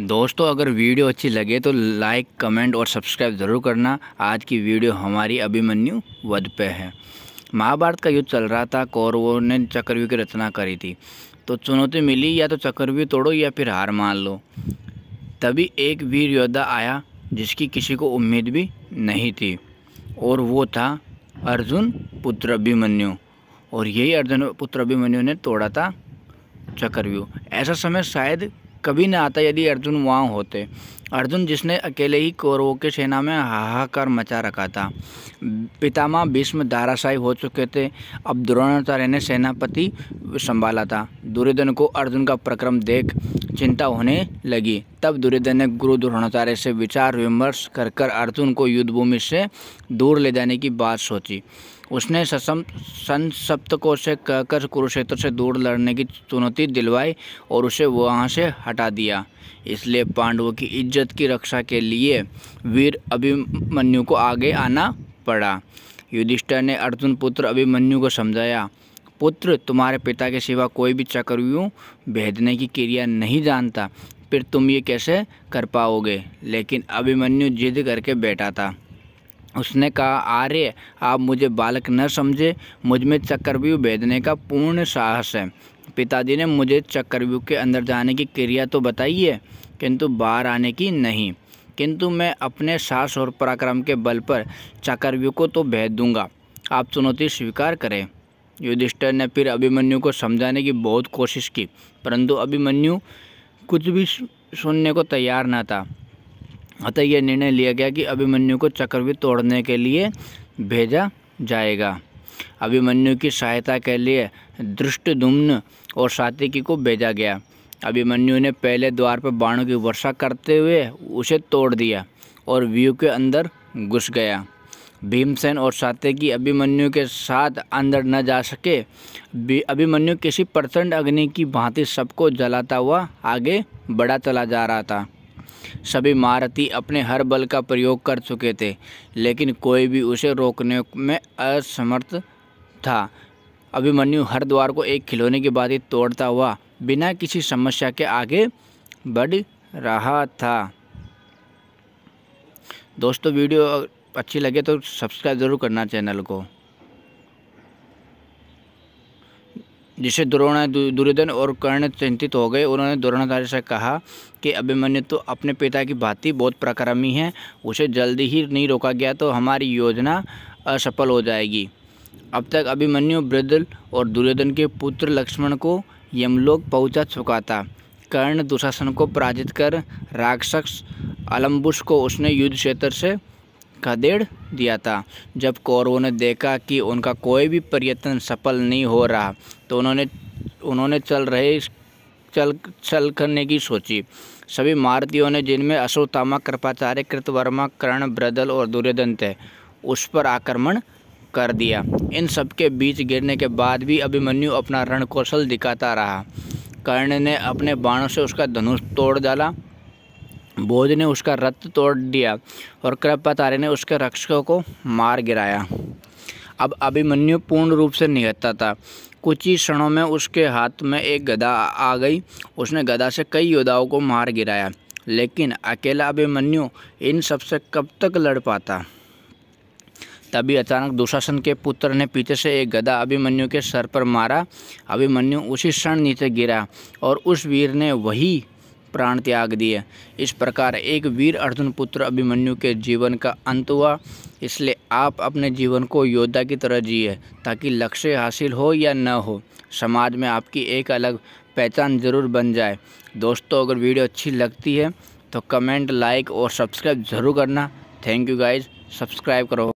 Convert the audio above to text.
दोस्तों अगर वीडियो अच्छी लगे तो लाइक कमेंट और सब्सक्राइब ज़रूर करना आज की वीडियो हमारी अभिमन्यु वध पे है महाभारत का युद्ध चल रहा था कौरवों ने चक्रव्यूह की रचना करी थी तो चुनौती मिली या तो चक्रव्यूह तोड़ो या फिर हार मान लो तभी एक वीर योद्धा आया जिसकी किसी को उम्मीद भी नहीं थी और वो था अर्जुन पुत्र अभिमन्यु और यही अर्जुन पुत्र अभिमन्यु ने तोड़ा था चक्रव्यूह ऐसा समय शायद कभी न आता यदि अर्जुन वहाँ होते अर्जुन जिसने अकेले ही कौरवों के सेना में हाहाकार मचा रखा था पितामह भीष्म दाराशाही हो चुके थे अब द्रोणाचार्य ने सेनापति संभाला था दुर्योधन को अर्जुन का प्रक्रम देख चिंता होने लगी तब दुर्योधन ने गुरु द्रोणाचार्य से विचार विमर्श कर कर अर्जुन को युद्धभूमि से दूर ले जाने की बात सोची उसने ससम सन सप्तकों से कहकर कुरुक्षेत्र से दूर लड़ने की चुनौती दिलवाई और उसे वहाँ से हटा दिया इसलिए पांडवों की इज्जत की रक्षा के लिए वीर अभिमन्यु को आगे आना पड़ा युधिष्ठर ने अर्जुन पुत्र अभिमन्यु को समझाया पुत्र तुम्हारे पिता के सिवा कोई भी चक्रव्यूह भेदने की क्रिया नहीं जानता फिर तुम ये कैसे कर पाओगे लेकिन अभिमन्यु जिद करके बैठा था उसने कहा आर्य आप मुझे बालक न समझे मुझ में चक्रव्यूह भेदने का पूर्ण साहस है पिताजी ने मुझे चक्रव्यूह के अंदर जाने की क्रिया तो बताई है किंतु बाहर आने की नहीं किंतु मैं अपने साहस और पराक्रम के बल पर चक्रव्यूह को तो भेद दूंगा आप चुनौती स्वीकार करें युधिष्ठर ने फिर अभिमन्यु को समझाने की बहुत कोशिश की परंतु अभिमन्यु कुछ भी सुनने को तैयार न था अतः यह निर्णय लिया गया कि अभिमन्यु को चक्रव्यूह तोड़ने के लिए भेजा जाएगा अभिमन्यु की सहायता के लिए दृष्टदुम्न और सातिकी को भेजा गया अभिमन्यु ने पहले द्वार पर बाणों की वर्षा करते हुए उसे तोड़ दिया और व्यू के अंदर घुस गया भीमसेन और सात्यकी अभिमन्यु के साथ अंदर न जा सके अभिमन्यु किसी प्रचंड अग्नि की भांति सबको जलाता हुआ आगे बढ़ा चला जा रहा था सभी महारथी अपने हर बल का प्रयोग कर चुके थे लेकिन कोई भी उसे रोकने में असमर्थ था अभिमन्यु हर द्वार को एक खिलौने की भांति तोड़ता हुआ बिना किसी समस्या के आगे बढ़ रहा था दोस्तों वीडियो अच्छी लगे तो सब्सक्राइब ज़रूर करना चैनल को जिसे द्रोण दुर्योधन और कर्ण चिंतित हो गए उन्होंने द्रोणाचार्य से कहा कि अभिमन्यु तो अपने पिता की भांति बहुत प्रक्रमी है उसे जल्दी ही नहीं रोका गया तो हमारी योजना असफल हो जाएगी अब तक अभिमन्यु वृद्धल और दुर्योधन के पुत्र लक्ष्मण को यमलोक पहुंचा चुका था कर्ण दुशासन को पराजित कर राक्षस अलम्बुश को उसने युद्ध क्षेत्र से खदेड़ दिया था जब कौरवों ने देखा कि उनका कोई भी प्रयत्न सफल नहीं हो रहा तो उन्होंने उन्होंने चल रहे चल चल करने की सोची सभी मारतीयों ने जिनमें अशोतामा कृपाचार्य कृतवर्मा कर्ण ब्रदल और दुर्योधन थे उस पर आक्रमण कर दिया इन सबके बीच गिरने के बाद भी अभिमन्यु अपना रणकौशल दिखाता रहा कर्ण ने अपने बाणों से उसका धनुष तोड़ डाला बोध ने उसका रथ तोड़ दिया और कृपातारे ने उसके रक्षकों को मार गिराया अब अभिमन्यु पूर्ण रूप से निहत्ता था कुछ ही क्षणों में उसके हाथ में एक गदा आ गई उसने गदा से कई योद्धाओं को मार गिराया लेकिन अकेला अभिमन्यु इन सबसे कब तक लड़ पाता तभी अचानक दुशासन के पुत्र ने पीछे से एक गदा अभिमन्यु के सर पर मारा अभिमन्यु उसी क्षण नीचे गिरा और उस वीर ने वही प्राण त्याग दिए इस प्रकार एक वीर अर्जुन पुत्र अभिमन्यु के जीवन का अंत हुआ इसलिए आप अपने जीवन को योद्धा की तरह जिए ताकि लक्ष्य हासिल हो या न हो समाज में आपकी एक अलग पहचान ज़रूर बन जाए दोस्तों अगर वीडियो अच्छी लगती है तो कमेंट लाइक और सब्सक्राइब ज़रूर करना थैंक यू गाइज सब्सक्राइब करो